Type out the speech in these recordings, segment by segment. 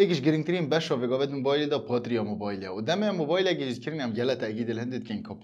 اجیش جرین ترین باش فی قابد موبایل دا پاتریا موبایل و دم موبایل اجیش هم گله اگی تاکید که این کا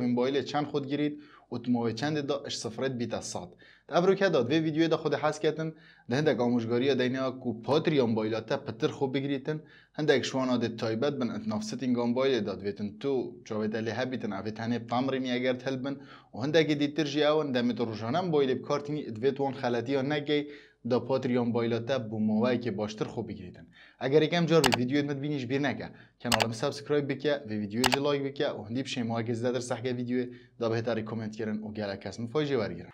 بین موبایل چند خود گیرید. و تموه چند دا اش سفرت بیت صاد ابرو که داد وی ویدیو دا خود حس کتن دهند هندک آموزگاری دینا اینا کو پاتریا تا پتر خوب بگریتن هندک شوانا دا تایبت بن اتناف ستینگ موبایل داد ویتن تو چاوید الی هبیتن اوید هنه تمرین اگر تلبن و هندک دیتر جی اون تو روشانم موبایل بکارتینی ادویت ویتون خلطی ها نگی دا پاتریون بایلاته بو موای که باشتر خوب بگیریدن اگر یکم جار ویدیو مد بینیش بیر نکه کانالم سبسکرایب بکه و ویدیو جی لایک بکه و هندی بشه ما که در ویدیوی ویدیو دا بهتری کامنت کردن و گره کس مفایجه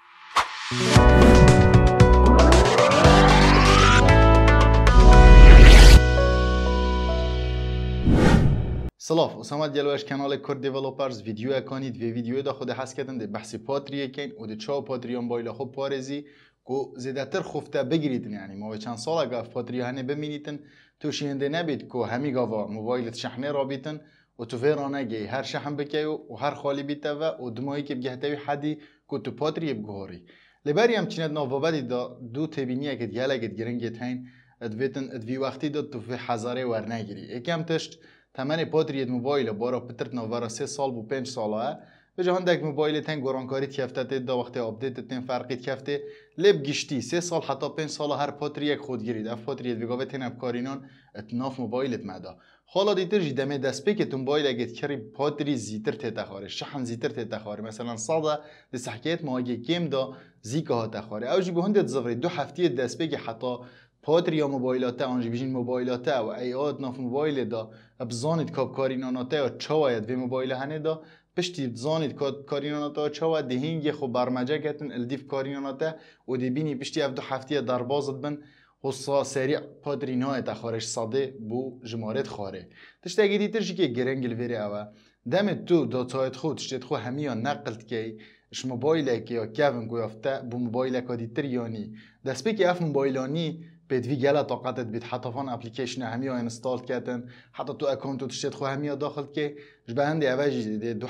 سلام سلاف جلواش کانال کرد دیولوپرز ویدیو اکانید و ویدیو دا خود حس کردن ده بحث پاتریه کن و ده چاو پاتریان خوب پارزی کو زیاتر خفته بگیریدن یعنی ما چند سال اگر فاتری هنه بمینیتن تو نبید کو همی گاوا موبایلت شحنه را بیتن و تو را گی هر شحن بکی و هر خالی بیتا و و دمایی که بگهتوی حدی کو تو پاتری بگهاری لبری هم چیند دا دو تبینیه که دیاله که گرنگیت هین ادویتن ادوی وقتی دا تو فی حزاره نگیری اکم تشت تمن پاتری موبایل بارا پترت ناورا سه سال بو پنج ساله به دک موبایل تن گرانکاری کفته دا وقت آپدیت تن فرقی کفته لب گشتی سه سال حتی پنج سال هر پاتری یک گیرید اف پاتری دوگاوه تن اپکارینان اتناف موبایلت مدا حالا دیتر دمه دست پی که تون بایل اگه کری پاتری زیتر تتخاره شحن زیتر تتخاره مثلا ساده ده سحکیت ماگه کم دا زیکه ها تخاره او جی بهند زفری دو هفته دست پی که حتی پاتری یا موبایلاته آنجی بیشین موبایلاته و ایاد ناف موبایل دا ابزانید کاری ناناته و چاواید به موبایل هنه دا پشتی زانید کاریاناتا چه و دهینگ خو برمجه ال الدیف کاریاناتا و دی بینی پشتی اف دو هفته در بازد بن حسا سریع پادرین های تخارش ساده بو جمارت خاره تشت اگه دیتر که گرنگل ویره اوه دم تو داتایت خود تشتید خو ها نقلت که اش موبایل که یا کفن گویافته بو موبایل که دیتر یانی دست اف موبایلانی بیت بید توقعت فان اپلیکیشن همی ها انستال کردن حتی تو تو شد خو ها داخل كي جبه عندي دیده دو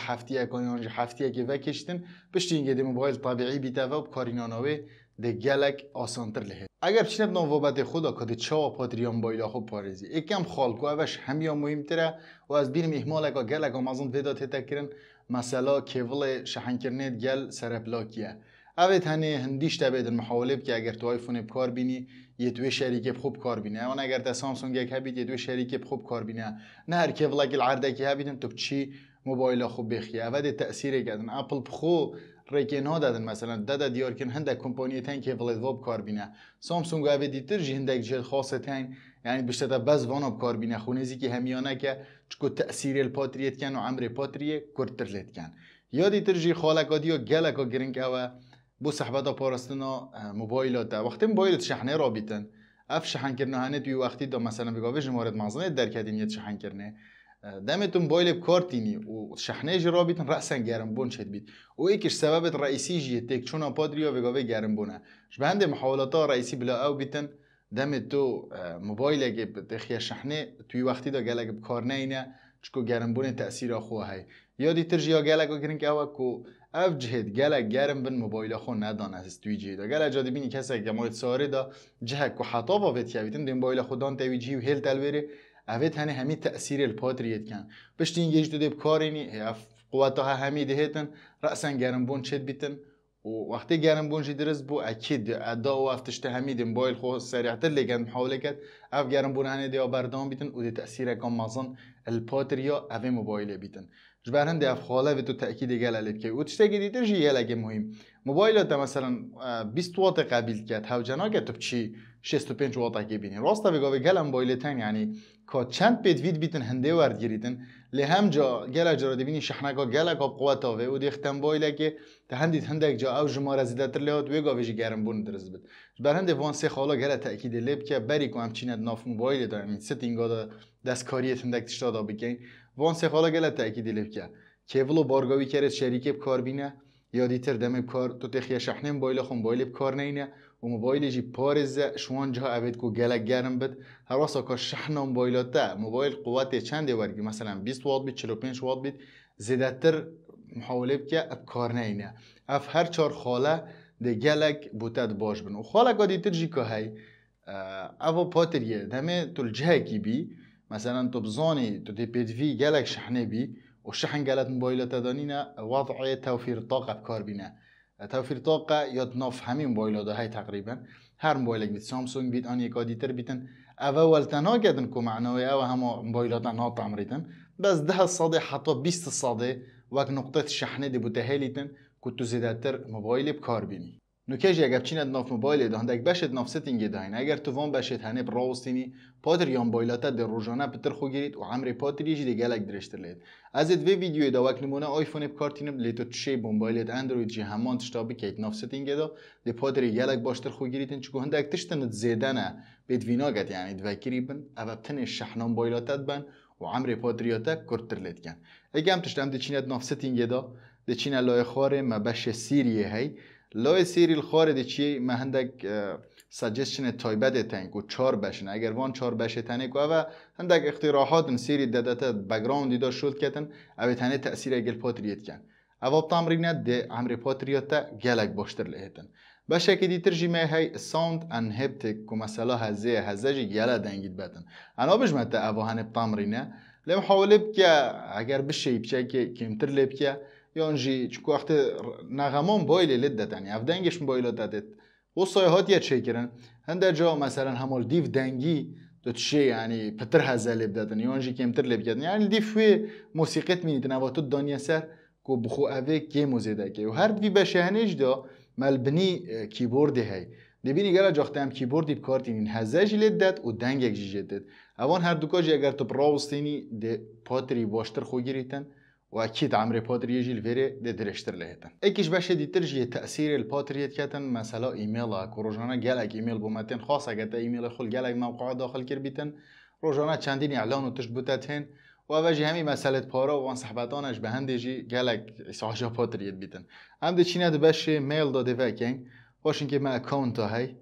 اکی وکشتن بشتی اینگه دی موبایل دی بیتا و بیتاوا بکارینانوی ده گلک آسانتر لهه اگر چنب نوبت خدا کده چاو پاتریان بایلا خوب پارزی یکم خالکو اوش همیا مهمتره و از بیرم احمال که گلک آمازون ویدا تکرن مسلا کیول شحن گل سرپلاکیه اوه تنه تا بیدن محاوله که اگر تو آیفون بکار بینی یه دوی شریک خوب کار بینه اون اگر در سامسونگ یک هبید یه دوی شریک خوب کار بینه نه هر که ولاگ العرده که هبیدن تو چی موبایل خوب بخیه؟ اوه ده تاثیر کردن اپل بخو ریکن ها دادن مثلا داده دیار کن هنده کمپانی تن که ولید واب کار بینه سامسونگ اوه دیتر جی هندک جل خاصه تن یعنی تا بز واناب کار بینه خونزی که همیانه که چکو تاثیر پاتریت کن و عمر پاتریه کرتر لیت کن یادی ترجی خالکادی و گلکا گرنگ اوه بو ها پارستنا موبایلات وقتی موبایل شحنه را بیتن اف شحن کردن هنه توی وقتی دا مثلا بگاوه جمارت مغزنه در کردین یه شحن کرنه دمتون موبایل کارتینی و شحنه جی را بیتن رأسا گرم بون شد بید. و ایکش سبب رئیسی جی تک چون پادری پادریا بگاوه گرم بونه محاولات ها رئیسی بلا او بیتن دم تو موبایل اگه دخیه شحنه توی وقتی دا گلگ بکار نه اینه چکو گرم بونه تأثیر خواهی یادی ترجیه یا گلگ گرن که اوه که اف جهد گله گرم بن موبایل خون ندان از توی جهی دا گله بینی کسی که مایت ساری دا جهه که حطا با که دین بایل خودان توی جهی و هل تل بره افت هنه همی تأثیر الپاتریت کن بشتین گیش دو دیب کاری نی اف قوات ها همی دهیتن رأسا گرم بون چید بیتن و وقتی گرم بون جی درست بو اکید ادا و شته همی دین بایل خود سریعت لگن حاله کت اف گرم بون هنه دیا بردان بیتن و دی تأثیر کن مازان الپاتریا اف موبایل بیتن جبر هندی افخاله و تو تأکید گل الیت که اوت شده گیدی جیه لگه مهم موبایل ها مثلا 20 وات قبیل کرد هاو جناگه تو چی 65 واتا کیبینی راستا گلم بایل تن یعنی که چند پیت وید بیتن هنده ورد له هم جا گلا جرا بینی شحنکا گلا کاب قوت آوه و دیختن بایل که ته هندید جا او مار از دتر و ويقا ويجي گرم بون درز بد بر هنده وان سه خالا گره تأکید لب که بری که همچین ناف موبایل دارن این ستینگا دا دستکاریت هندک تشتا دا بگین وان سه خالا گلا تأکید لب که که ولو بارگاوی کرد شریکه بکار بینه یا دیتر دمه بکار تو تخیه شحنه بایل خون موبایل بکار نینه وموبايل جي پارز شوان جا عبید کو گلک گرم بد هر واسا که شحن موبایلات ده موبایل قوت چند ورگی مثلا 20 وات بید 45 وات بید زیدتر محاوله بکه اب کار نینه اف هر چار خاله ده گلک بوتت باش بن و خاله گادی تر جی که هی اه، پاتر پاتریه دمه تو الجهه کی بی مثلا تو بزانی تو دی پید وی گلک شحنه بی شحن قالت موبايلات دانينا وضعه توفير طاقه بكار بنا توفیر طاقه یا ناف همین بایلاده های تقریبا هر بایلگ بید سامسونگ بید آن یک آدیتر او اول تنها گدن که معنوی اوه همه بایلاده نات امریدن بس ده ساده حتی بیست صده وک نقطه شحنه دی بوده هیلیتن که تو زیده تر موبایل بکار بینی نو کج اگر چین ناف موبایل دهند اگر بشه ادناف ستینگ اگر تو وان بشه تنه براوسینی پادریان بایلاته در روزانه پتر خوگیرید و عمر پادریجی دیگر اگر درست لید از ادوا ویدیو دو وقت نمونه آیفون اپ کارتی نم لیتو موبایل اندروید جی همان که ادناف ستینگ ده دی پادری باشتر خوگیرید این چگونه تشت نه زدنه به دویناگت یعنی دو کریب بن اب ابتنه شحنام بایلاته بن و عمر پاتریاتا کرتر لید کن اگر هم تشت هم دی چین دچین ستینگ ده دی چین لایخواره مبشه سیریه هی لای سیریل خارد چی ما هندک سجشن تایبه دیتن کو چار بشن اگر وان چار بشه تنه که و هندک اختراحات سیری تا بگران دیده شد کتن او تنه تاثیر گل پاتریت کن او تمرینه د امر تا گلک باشتر لهتن باشه که دیتر جیمه های ساوند ان هپتک کو مسئله هزه هزه جی گلک دنگید بدن. انا تا او هن تمرینه لیم حاولی که اگر بشه بچه که کمتر لب که نغمان بایل لد دادن یعنی افدنگش yəni avdəngiş boyl edət. O sayhat ya çəkirən. Həndə جا مثلا همال دیو دنگی دو چه یعنی پتر لب دادن یانجی کمتر لب کردن یعنی دیف وی موسیقیت مینید نواتو دانیا سر کو بخو اوه کی موزیده که و هر دوی بشهنش دا ملبنی کیبورده هی دبینی گره جاخته هم کیبوردی بکارتین این جی لد داد و دنگ یک جد داد اوان هر دوکاج اگر تو براوستینی ده پاتری باشتر خو گیریتن واكيد عمري بودر يجي الفيري ديدر اشتر لهتن اكيش باش دي ترجي تاثير البودر كاتن مثلا ايميلا كروجانا جالك ايميل بوماتين خاصه جت ايميل خل جالك موقع داخل كربيتن روجانا چندين اعلان و تشبوتاتين و اوجی همین مسئله پارا و آن صحبتانش به هنده جی گلک ساجا پاتریت بیتن هم ده چینه ده بشه میل داده وکن باشین که ما اکاونت ها هی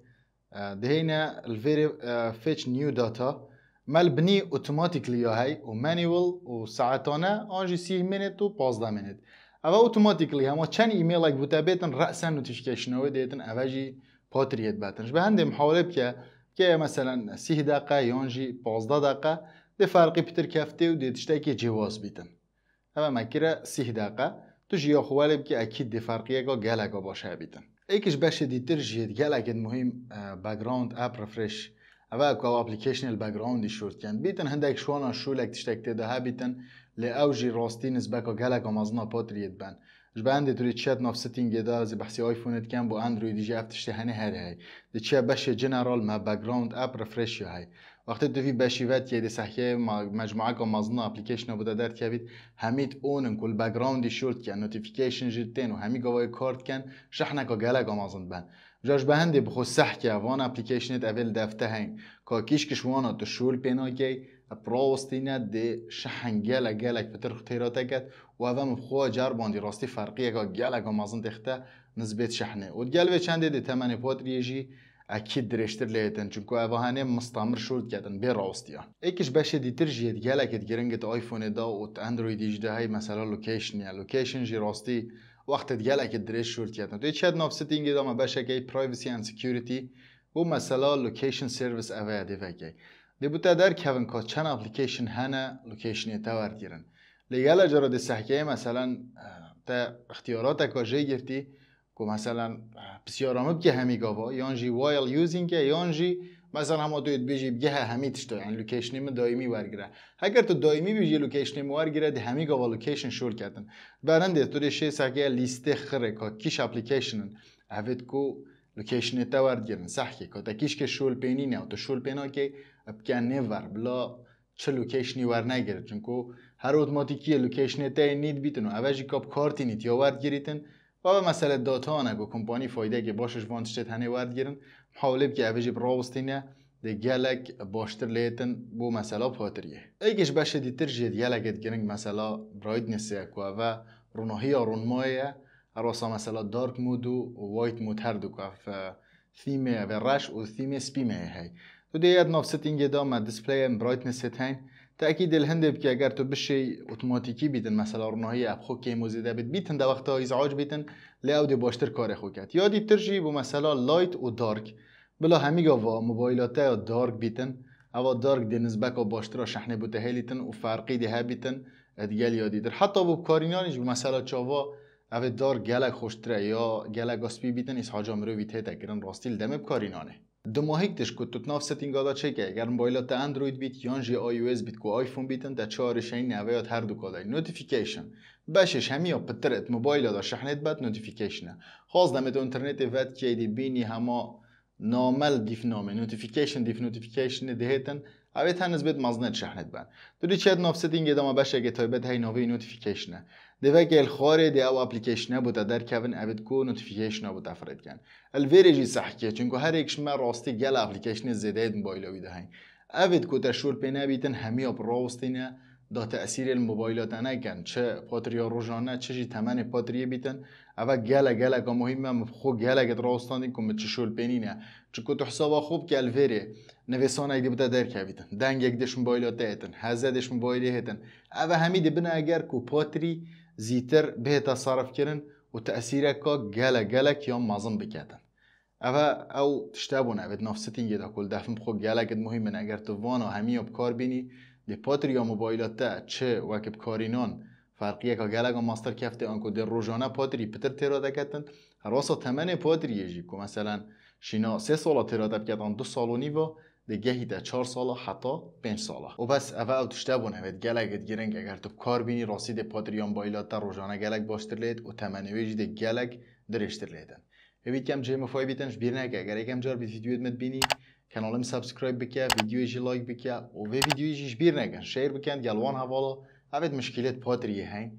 ده هینه الویر فیچ نیو داتا ملبنی اوتوماتیکلی های ومانیوال وساعتانا آنجی سی منت و 15 مینیت اوا اوتوماتیکلی همه چند ایمیل اگه بوده بیتن رأسا نوتیفیکیشن های دیتن اوجی پاتریت باتنش به محاوله کی که مثلا سی دقیقه یونجی 15 دقه ده فرقی بیتر کافتی و دیتشته که جواز بیتن اما ماکیرا سی دقیقه تو جیا خوالب که اکید دی فرقی یکو گل باشا باشه بیتن ایکش بشه دیتر جید مهم بگراند اپ رفرش اوه اكو ابلكيشن الباك شورت كان بيتن هندك شوانا شولك ده بیتن بيتن لأوجي راستين بکا وقالك ومازنا پاتریت بن. اش بان دی چت نوف سيتنج دا زي بحسي ايفونت كان بو اندرويد يجي افتشتي هني هر هاي دي تشات باش جنرال ما باك جراوند اب ريفريش هاي وقت دو في باش يفات يدي صحيه مع مجموعه مازنا ابلكيشن بو دادات كابيت هميت اون كل باك جراوند شورت كان و همی وهمی کارت کن شحنه شحنک وقالک ومازن بان جاش بهندی بخو سح که وان اپلیکیشنیت اول دفته هنگ که کیش کش وانا تو شول پینا گی نه ده شهنگل اگل اک پتر خطیرات و او هم بخو جار باندی راستی فرقی اگا گل اگا مازن تخته نزبیت شحنه و به چنده ده تمانی پاد ریجی اکید لیتن چون که اوهانه مستمر شد کدن به راستیان یکیش بشه دیتر جید گل اکید گرنگت آیفون دا و اندروید جده مثلا لوکیشن یا لوکیشن جی راستی وقت دیگه اگه درش شورت کردن تو چت ناف سیتینگ ادامه به شکای پرایوسی اند و بو مثلا لوکیشن سرویس اوا دی کی. دی بوده در کوین کا چن اپلیکیشن هانا لوکیشن تا ور گیرن لیگال اجرا د صحکه مثلا ته اختیارات کا جی که کو مثلا بسیار امپ کی همی گاوا یان جی وایل یوزینگ یان جی مثلا هم تو بیجی بگه همی شد. یعنی لوکیشن من دائمی ورگیره اگر تو دائمی بیجی لوکیشن من ورگیره دی همی لوکیشن شور کردن برنده تو شی شیس لیست خره که کیش اپلیکیشن اوید کو لوکیشن تا ورگیرن صحیح که تا کیش که شول پینی نه تو شول پینا که بکن نور بلا چه لوکیشنی ور نگیره چون که هر اتوماتیکی لوکیشن تا نید بیتن و اوشی کاب کارتی نیت یا ورگیریتن و به مسئله датоана гӯ компании فایده ки бошаш تنه ورد گیرن гирин که ки براوستی نه ده گلک باشتر لیتن بو مسئله پاتریه ایگش بشه دیتر جید یلکت گرنگ مسئله براید نسی اکوه و روناهی یا رونمایه راسا مسئله دارک مود و وایت مود هر دو که ثیمه و رش و ثیمه سپیمه هی تو دیگه نفست اینگه دا ما دیسپلی نسی تنه تأکید الهند که اگر تو بشه اوتوماتیکی بیتن مثلا رناهی اب خو موزیده زیده بیتن بیتن وقت های ازعاج بیتن لیو باشتر کار خو کات یا ترشی ترجی مثلا لایت و دارک بلا همی و موبایلات یا دارک بیتن او دارک دی نزبک و باشتر شحنه بوده هیلیتن و فرقی دی بیتن یا یادی در حتی بو کارینانش بو مثلا چاوا او دارک گلگ خوشتره یا گلک آسپی بیتن ایس حاجام رو ویته دو ماهی دش کو تو تناف ستینگ آدا چه که اگر موبایل اندروید بیت یانجی آی او اس بیت کو آیفون بیتن تا چه این نوه یاد هر دو کالای نوتیفیکیشن بشش همی ها پترت موبایل آدا شحنت بد نوتیفیکیشنه خاص دمت انترنت وید که دی بینی همه نامل دیف نامه نوتیفیکیشن دیف نوتیفیکیشن دهتن. اوی تنز بید مزنت شهنت بند دوری چه این بشه اگه تای بید های نوی نوتفیکشنه دو خواره دی او اپلیکشنه بوده در کون اوید کو نوتفیکشنه بوده افراد کن الویرجی صحکه چونکو هر یک شما راستی گل اپلیکیشن زیده اید موبایل اوی ده اوید کو در شور پینه بیتن همی اپ راستینه دا تأثیر الموبایلات نکن چه پاتریا روژانه چه جی تمن پاتریه بیتن اوه گله گله که مهم خو گله گت راستانی که چی شول پنینه که تو حسابا خوب که الفیره نویسان اگه بوده در که بیدن دنگ یک دشم موبایلات هیتن هزه دشم موبایلی هیتن اوه اگر کو پاتری زیتر به تصرف کرن و تأثیر که گله گله یا مازم بکتن اوه او تشتبونه اوه نفستین دا کل دفن خو گله گت مهمه اگر تو وانا همی کار بینی دی پاتری یا موبایلات چه وکب کارینان گلگ و ماستر کفته آنکو در ڕۆژانە پادری پتر دکتن راسا تمنه پادریه جیب که مثلا شینا سه ساله تێرا دەبکەتان دو گهی ده چار ساڵە حتا پنج ساڵە و بس اول ئەو بونه بوون گلگت گرنگ اگر تو راسی ده پادریان بایلات در ڕۆژانە گلگ باشتر لید و ویجی ده گلگ درشتر لیدن ئەوی کم جای مفای بتنش بیرناکە گەرەکەم جار بڤیددیوت مت بینی کەناڵم سابسکرایب بکە ویددیوێژی لایک بکە و وێ ویددیویژیش بیر نەگەن شیر بکند یلوان حوالا هاوید مشکلات پاتری های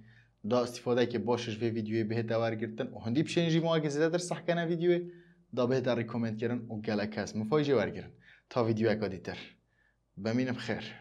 دا استفاده که باشش به ویدیوی بهتر گرتن و هندی پشنجی مواقع زیده در صح کنه ویدیوی دا بهتر ریکومند کردن و گلک هست مفایجه ورگرن تا ویدیو اکا دیتر بمینم خیر